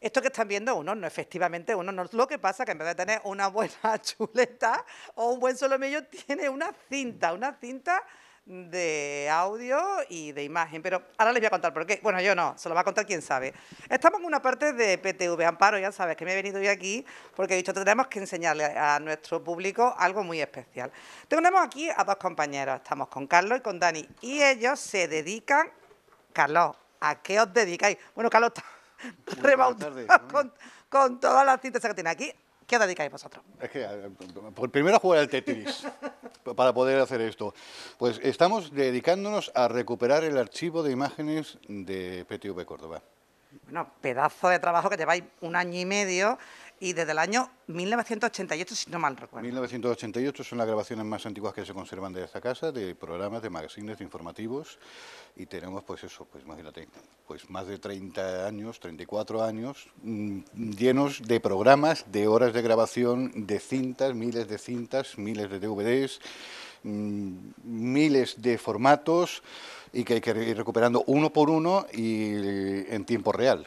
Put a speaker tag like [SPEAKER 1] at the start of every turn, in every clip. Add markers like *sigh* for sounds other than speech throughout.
[SPEAKER 1] esto que están viendo uno no efectivamente uno no lo que pasa que en vez de tener una buena *laughs* chuleta o un buen solomillo tiene una cinta, una cinta de audio y de imagen, pero ahora les voy a contar por qué. Bueno, yo no, se lo va a contar quién sabe. Estamos en una parte de PTV Amparo, ya sabes que me he venido hoy aquí porque he dicho, tenemos que enseñarle a nuestro público algo muy especial. Tenemos aquí a dos compañeros, estamos con Carlos y con Dani, y ellos se dedican, Carlos, ¿a qué os dedicáis? Bueno, Carlos, rebautado con, con todas las citas que tiene aquí. ¿Qué os dedicáis vosotros?
[SPEAKER 2] Es que, eh, primero jugar al Tetris, *laughs* para poder hacer esto. Pues estamos dedicándonos a recuperar el archivo de imágenes de PTV Córdoba.
[SPEAKER 1] Bueno, pedazo de trabajo que te lleváis un año y medio y desde el año 1988, si no mal recuerdo.
[SPEAKER 2] 1988 son las grabaciones más antiguas que se conservan de esta casa, de programas, de magazines, de informativos, y tenemos pues eso, pues imagínate, pues más de 30 años, 34 años, mm, llenos de programas, de horas de grabación, de cintas, miles de cintas, miles de DVDs, mm, miles de formatos, y que hay que ir recuperando uno por uno y en tiempo real.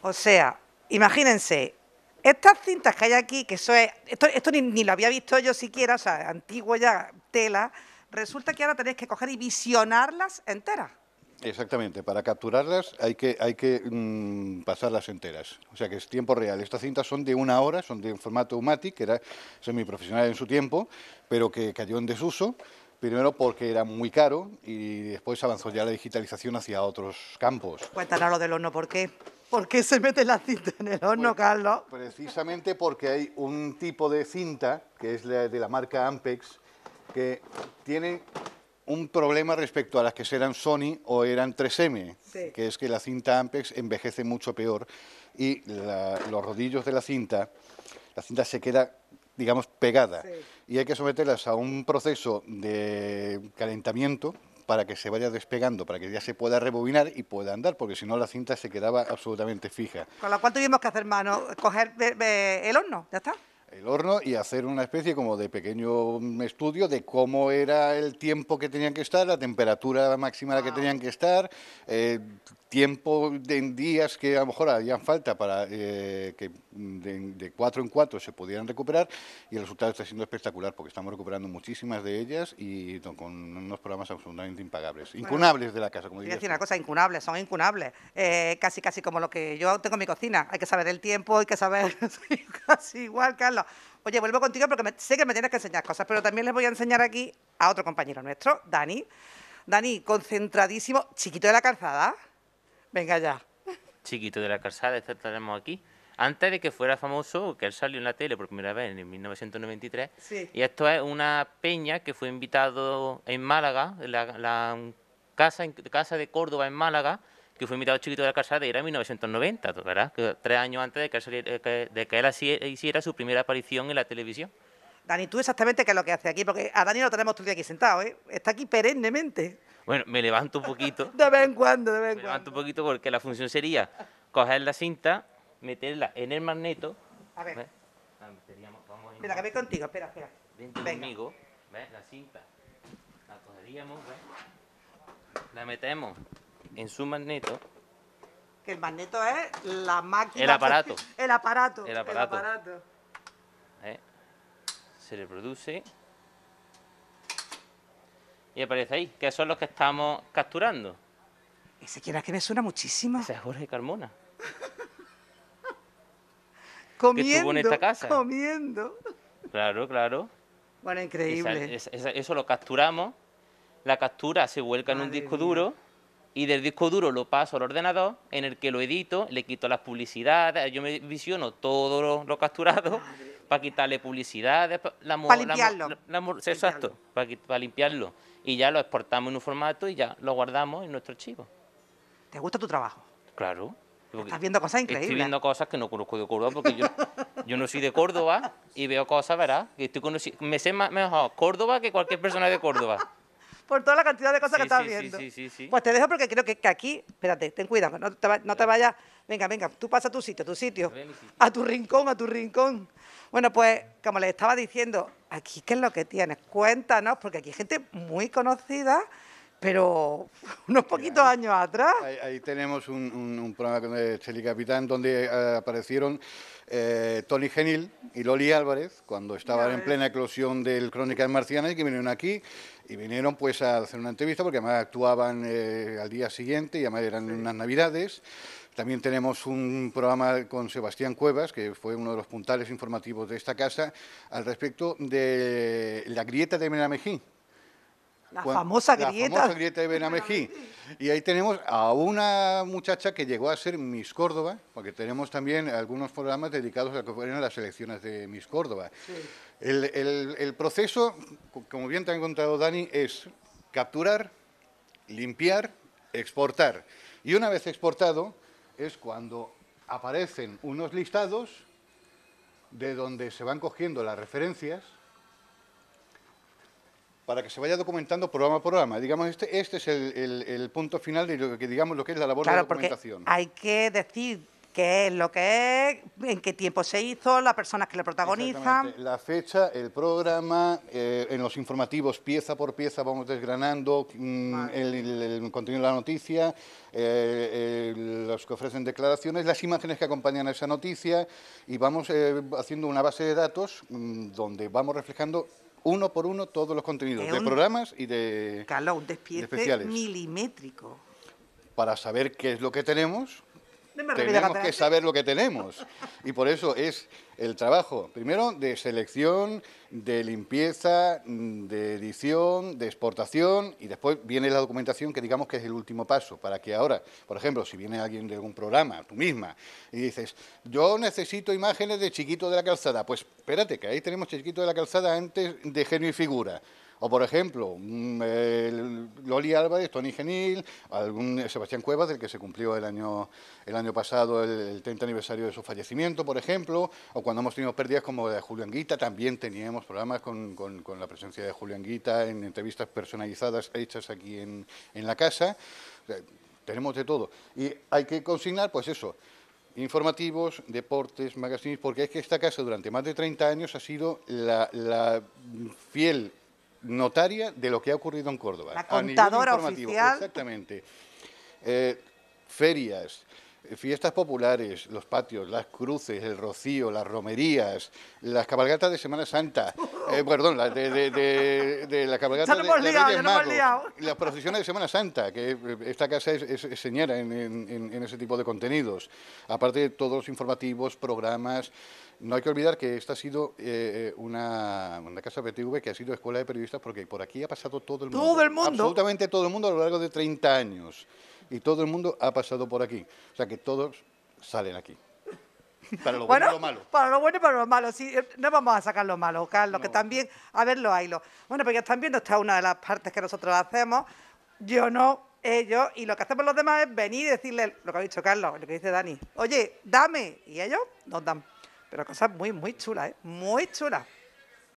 [SPEAKER 1] O sea, imagínense, estas cintas que hay aquí, que esto, ni, ni, lo había visto yo siquiera, o sea, antiguo ya, tela, resulta que ahora tenéis que coger y visionarlas enteras.
[SPEAKER 2] Exactamente, para capturarlas hay que, hay que mm, pasarlas enteras, o sea que es tiempo real. Estas cintas son de una hora, son de formato UMATI, que era semiprofesional en su tiempo, pero que cayó en desuso Primero porque era muy caro y después avanzó ya la digitalización hacia otros campos.
[SPEAKER 1] Cuéntanos lo del horno, ¿por qué? ¿Por qué se mete la cinta en el horno, Carlos?
[SPEAKER 2] Precisamente porque hay un tipo de cinta, que es la de la marca Ampex, que tiene un problema respecto a las que eran Sony o eran 3M, que es que la cinta Ampex envejece mucho peor y los rodillos de la cinta, la cinta se queda, digamos, pegada y hay que someterlas a un proceso de calentamiento para que se vaya despegando, para que ya se pueda rebobinar y pueda andar, porque si no la cinta se quedaba absolutamente fija.
[SPEAKER 1] Con la cual tuvimos que hacer mano, coger eh, eh, el horno, ya está
[SPEAKER 2] el horno y hacer una especie como de pequeño estudio de cómo era el tiempo que tenían que estar, la temperatura máxima a la que ah. tenían que estar, eh, tiempo de días que a lo mejor harían falta para eh, que de, cuatro en cuatro se pudieran recuperar y el resultado está siendo espectacular porque estamos recuperando muchísimas de ellas y con unos programas absolutamente impagables, incunables de la casa, como decir una cosa,
[SPEAKER 1] incunables, son incunables, eh, casi casi como lo que yo tengo en mi cocina, hay que saber el tiempo, hay que saber, *laughs* casi igual, Carlos oye, vuelvo contigo porque sé que me tienes que enseñar cosas, pero también les voy a enseñar aquí a otro compañero nuestro, Dani. Dani, concentradísimo, chiquito de la calzada. Venga ya.
[SPEAKER 3] Chiquito de la calzada, este tenemos aquí. Antes de que fuera famoso, que él salió en la tele por primera vez en 1993. Y esto es una peña que fue invitado en Málaga, la, casa, casa de Córdoba en Málaga, que fue invitado chiquito de la de era en 1990, ¿verdad? tres años antes de que, él, de que hiciera su primera aparición en la televisión.
[SPEAKER 1] Dani, tú exactamente qué es lo que hace aquí, porque a Dani lo tenemos todo el día aquí sentado, ¿eh? Está aquí
[SPEAKER 3] perennemente. Bueno, me levanto un poquito. *laughs* de vez en cuando, de vez en cuando. Me levanto un poquito porque la función sería coger la cinta, meterla en el magneto. A ver. La ah, meteríamos, Mira, que voy contigo, espera, espera. Vente Venga. conmigo, ¿ves? La cinta. La cogeríamos, ¿ves? La metemos en su magneto. Que el magneto
[SPEAKER 1] es la máquina. El aparato. *laughs* el aparato. El aparato.
[SPEAKER 3] Eh, se reproduce. Y aparece ahí, que son los que estamos capturando. Ese quieras que me suena muchísimo. Ese es Jorge Carmona. *laughs* comiendo. Que en esta casa.
[SPEAKER 1] Comiendo.
[SPEAKER 3] Claro, claro. Bueno, increíble. eso lo capturamos. La captura se vuelca en un disco duro y del disco duro lo paso al ordenador en el que lo edito, le quito las publicidades, yo me visiono todo lo, capturado *laughs* para quitarle publicidades, la, para limpiarlo. exacto, para, para limpiarlo. Y ya lo exportamos en un formato y ya lo guardamos en nuestro archivo. ¿Te gusta tu trabajo? Claro. Estás viendo cosas increíbles. Estoy viendo cosas que no conozco de Córdoba, porque yo, *laughs* yo no soy de Córdoba y veo cosas, ¿verdad? Que estoy me sé mejor Córdoba que cualquier persona de Córdoba
[SPEAKER 1] por toda la cantidad de cosas que estás viendo. pues te dejo porque creo que, aquí, espérate, ten cuidado, no te, no vayas, venga, venga, tú pasa a tu sitio, a tu sitio, a tu rincón, a tu rincón. Bueno, pues como les estaba diciendo, aquí qué es lo que tienes, cuéntanos, porque aquí hay gente muy conocida
[SPEAKER 2] pero *laughs* unos poquitos años atrás. Ahí, tenemos un, programa con eh, el Capitán donde eh, aparecieron eh, Tony Genil y Loli Álvarez cuando estaban en plena eclosión del Crónicas Marcianas y que vinieron aquí y vinieron pues a hacer una entrevista porque además actuaban al día siguiente y además eran unas navidades. También tenemos un programa con Sebastián Cuevas, que fue uno de los puntales informativos de esta casa, al respecto de la grieta de Menamejín. La famosa grieta. La famosa grieta de Benamejí. Y ahí tenemos a una muchacha que llegó a ser Miss Córdoba, porque tenemos también algunos programas dedicados a que fueron las elecciones de Miss Córdoba. El, el proceso, como bien te ha contado Dani, es capturar, limpiar, exportar. Y una vez exportado es cuando aparecen unos listados de donde se van cogiendo las referencias para que se vaya documentando programa a programa. Digamos, este, este es el, punto final de lo que, digamos, lo que es la labor de documentación. Porque hay que
[SPEAKER 1] decir qué es lo que es, en qué tiempo se hizo, las personas que lo protagonizan.
[SPEAKER 2] La fecha, el programa, eh, en los informativos pieza por pieza vamos desgranando mm, el, contenido de la noticia, eh, los que ofrecen declaraciones, las imágenes que acompañan a esa noticia y vamos eh, haciendo una base de datos mm, donde vamos reflejando uno por uno todos los contenidos, de programas y de, especiales.
[SPEAKER 1] milimétrico.
[SPEAKER 2] Para saber qué es lo que tenemos,
[SPEAKER 1] tenemos que
[SPEAKER 2] saber lo que tenemos. Y por eso es el trabajo, primero, de selección, de limpieza, de edición, de exportación, y después viene la documentación que digamos que es el último paso, para que ahora, por ejemplo, si viene alguien de algún programa, tú misma, y dices, yo necesito imágenes de Chiquito de la Calzada, pues espérate, que ahí tenemos Chiquito de la Calzada antes de Genio y Figura. O por ejemplo, mm, Loli Álvarez, Tony Genil, algún eh, Sebastián Cuevas, del que se cumplió el año, el año pasado el, 30 aniversario de su fallecimiento, por ejemplo, o cuando hemos tenido pérdidas como la de Julián Guita, también teníamos programas con, la presencia de Julián Guita en entrevistas personalizadas hechas aquí en, la casa. tenemos de todo. Y hay que consignar, pues eso, informativos, deportes, magazines, porque es que esta casa durante más de 30 años ha sido la fiel notaria de lo que ha ocurrido en Córdoba. La contadora oficial. Exactamente. Eh, ferias, eh, fiestas populares, los patios, las cruces, el rocío, las romerías, las cabalgatas de Semana Santa, eh, *laughs* perdón, las de, de, de, la cabalgata de, Magos, las procesiones de Semana Santa, que eh, esta casa es, señora señera en, ese tipo de contenidos, aparte de todos los informativos, programas, no hay que olvidar que esta ha sido eh, una, una, casa PTV que ha sido escuela de periodistas porque por aquí ha pasado todo el mundo. Todo el mundo. Absolutamente todo el mundo a lo largo de 30 años y todo el mundo ha pasado por aquí. O sea que todos salen aquí. *laughs* Para lo bueno, y lo malo.
[SPEAKER 1] Para lo bueno y para lo malo. Sí, eh, no vamos a sacar lo malo, Carlos, que también, a verlo, haylo. Bueno, porque están viendo, esta una de las partes que nosotros hacemos. Yo no, ellos, y lo que hacemos los demás es venir y decirle lo que ha dicho Carlos, lo que dice Dani. Oye, dame. Y ellos nos dan. Pero cosas muy, muy chulas, ¿eh? Muy chulas.